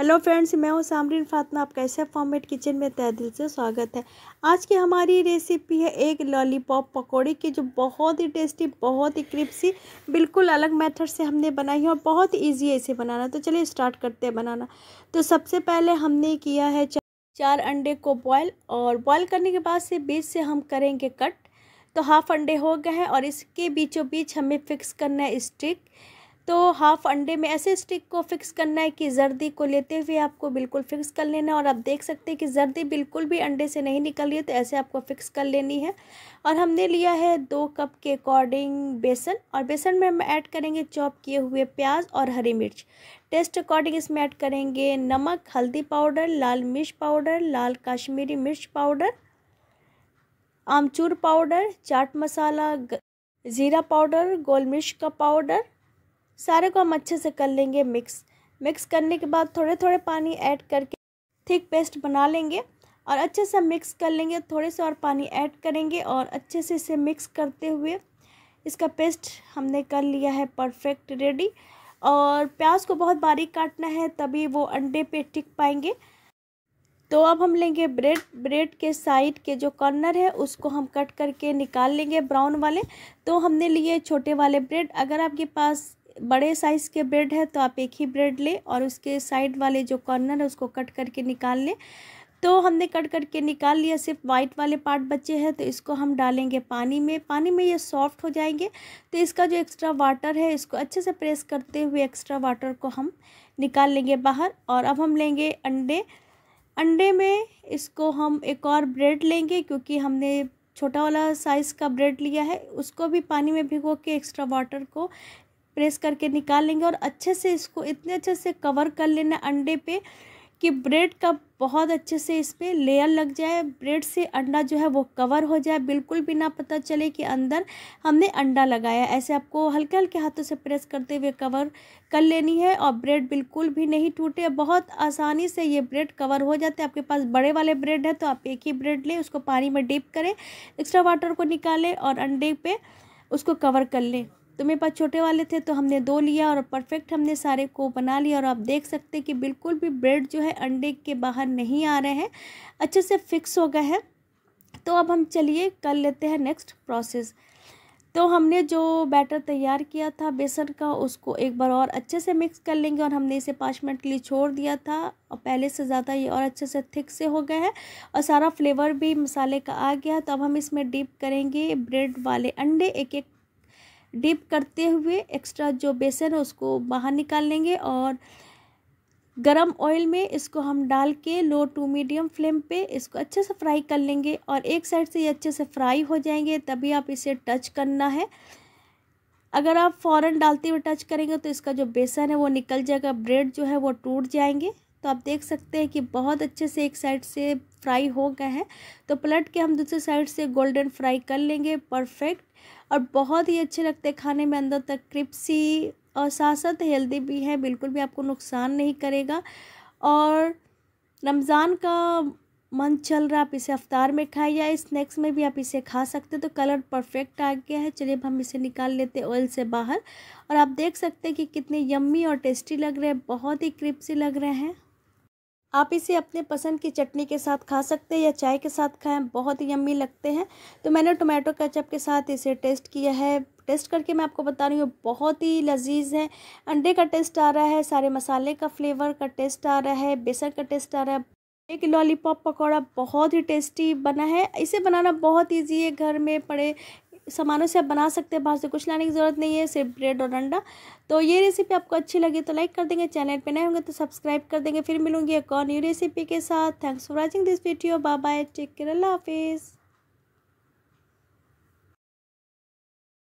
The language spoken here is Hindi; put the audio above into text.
हेलो फ्रेंड्स मैं हूँ सामरीन फातमा आपका ऐसे फॉर्मेट किचन में तय दिल से स्वागत है आज की हमारी रेसिपी है एक लॉलीपॉप पकोड़ी की जो बहुत ही टेस्टी बहुत ही क्रिप्सी बिल्कुल अलग मेथड से हमने बनाई है और बहुत इजी है इसे बनाना तो चलिए स्टार्ट करते हैं बनाना तो सबसे पहले हमने किया है चार अंडे को बॉयल और बॉयल करने के बाद से बीच से हम करेंगे कट तो हाफ अंडे हो गए हैं और इसके बीचों बीच हमें फिक्स करना है स्टिक तो हाफ अंडे में ऐसे स्टिक को फिक्स करना है कि जर्दी को लेते हुए आपको बिल्कुल फिक्स कर लेना है और आप देख सकते हैं कि जर्दी बिल्कुल भी अंडे से नहीं निकल रही है तो ऐसे आपको फिक्स कर लेनी है और हमने लिया है दो कप के अकॉर्डिंग बेसन और बेसन में हम ऐड करेंगे चॉप किए हुए प्याज और हरी मिर्च टेस्ट अकॉर्डिंग इसमें ऐड करेंगे नमक हल्दी पाउडर लाल मिर्च पाउडर लाल काश्मीरी मिर्च पाउडर आमचूर पाउडर चाट मसाला ज़ीरा पाउडर गोल मिर्च का पाउडर सारे को हम अच्छे से कर लेंगे मिक्स मिक्स करने के बाद थोड़े थोड़े पानी ऐड करके थिक पेस्ट बना लेंगे और अच्छे से मिक्स कर लेंगे थोड़े से और पानी ऐड करेंगे और अच्छे से इसे मिक्स करते हुए इसका पेस्ट हमने कर लिया है परफेक्ट रेडी और प्याज को बहुत बारीक काटना है तभी वो अंडे पे टिक पाएंगे तो अब हम लेंगे ब्रेड ब्रेड के साइड के जो कॉर्नर है उसको हम कट करके निकाल लेंगे ब्राउन वाले तो हमने लिए छोटे वाले ब्रेड अगर आपके पास बड़े साइज़ के ब्रेड है तो आप एक ही ब्रेड लें और उसके साइड वाले जो कॉर्नर है उसको कट करके निकाल लें तो हमने कट करके निकाल लिया सिर्फ वाइट वाले पार्ट बचे हैं तो इसको हम डालेंगे पानी में पानी में ये सॉफ्ट हो जाएंगे तो इसका जो एक्स्ट्रा वाटर है इसको अच्छे से प्रेस करते हुए एक्स्ट्रा वाटर को हम निकाल लेंगे बाहर और अब हम लेंगे अंडे अंडे में इसको हम एक और ब्रेड लेंगे क्योंकि हमने छोटा वाला साइज़ का ब्रेड लिया है उसको भी पानी में भिगो के एक्स्ट्रा वाटर को प्रेस करके निकाल लेंगे और अच्छे से इसको इतने अच्छे से कवर कर लेना अंडे पे कि ब्रेड का बहुत अच्छे से इस पर लेयर लग जाए ब्रेड से अंडा जो है वो कवर हो जाए बिल्कुल भी ना पता चले कि अंदर हमने अंडा लगाया ऐसे आपको हल्के हल्के हाथों से प्रेस करते हुए कवर कर लेनी है और ब्रेड बिल्कुल भी नहीं टूटे बहुत आसानी से ये ब्रेड कवर हो जाते हैं आपके पास बड़े वाले ब्रेड है तो आप एक ही ब्रेड लें उसको पानी में डीप करें एक्स्ट्रा वाटर को निकालें और अंडे पर उसको कवर कर लें तो मेरे पास छोटे वाले थे तो हमने दो लिया और परफेक्ट हमने सारे को बना लिया और आप देख सकते हैं कि बिल्कुल भी ब्रेड जो है अंडे के बाहर नहीं आ रहे हैं अच्छे से फिक्स हो गए हैं तो अब हम चलिए कर लेते हैं नेक्स्ट प्रोसेस तो हमने जो बैटर तैयार किया था बेसन का उसको एक बार और अच्छे से मिक्स कर लेंगे और हमने इसे पाँच मिनट के लिए छोड़ दिया था और पहले से ज़्यादा ये और अच्छे से थिक से हो गया है और सारा फ्लेवर भी मसाले का आ गया तो अब हम इसमें डीप करेंगे ब्रेड वाले अंडे एक एक डिप करते हुए एक्स्ट्रा जो बेसन है उसको बाहर निकाल लेंगे और गरम ऑयल में इसको हम डाल के लो टू मीडियम फ्लेम पे इसको अच्छे से फ्राई कर लेंगे और एक साइड से ये अच्छे से फ्राई हो जाएंगे तभी आप इसे टच करना है अगर आप फ़ौरन डालते हुए टच करेंगे तो इसका जो बेसन है वो निकल जाएगा ब्रेड जो है वो टूट जाएंगे तो आप देख सकते हैं कि बहुत अच्छे से एक साइड से फ्राई हो गए हैं तो पलट के हम दूसरे साइड से गोल्डन फ्राई कर लेंगे परफेक्ट और बहुत ही अच्छे लगते हैं खाने में अंदर तक क्रिप्सी और साथ साथ हेल्दी भी है बिल्कुल भी आपको नुकसान नहीं करेगा और रमज़ान का मन चल रहा आप इसे अफ्तार में खाएं या स्नैक्स में भी आप इसे खा सकते हैं तो कलर परफेक्ट आ गया है चलिए अब हम इसे निकाल लेते हैं ऑयल से बाहर और आप देख सकते हैं कि कितने यम्मी और टेस्टी लग रहे हैं बहुत ही क्रिप्सी लग रहे हैं आप इसे अपने पसंद की चटनी के साथ खा सकते हैं या चाय के साथ खाएं बहुत ही यम्मी लगते हैं तो मैंने टोमेटो केचप के साथ इसे टेस्ट किया है टेस्ट करके मैं आपको बता रही हूँ बहुत ही लजीज है अंडे का टेस्ट आ रहा है सारे मसाले का फ्लेवर का टेस्ट आ रहा है बेसन का टेस्ट आ रहा है एक लॉलीपॉप पकौड़ा बहुत ही टेस्टी बना है इसे बनाना बहुत इजी है घर में पड़े सामानों से आप बना सकते हैं बाहर से कुछ लाने की ज़रूरत नहीं है सिर्फ ब्रेड और अंडा तो ये रेसिपी आपको अच्छी लगी तो लाइक कर देंगे चैनल पर नए होंगे तो सब्सक्राइब कर देंगे फिर मिलूंगी एक और न्यू रेसिपी के साथ thanks for watching this video bye bye take care अल्लाह हाफिज़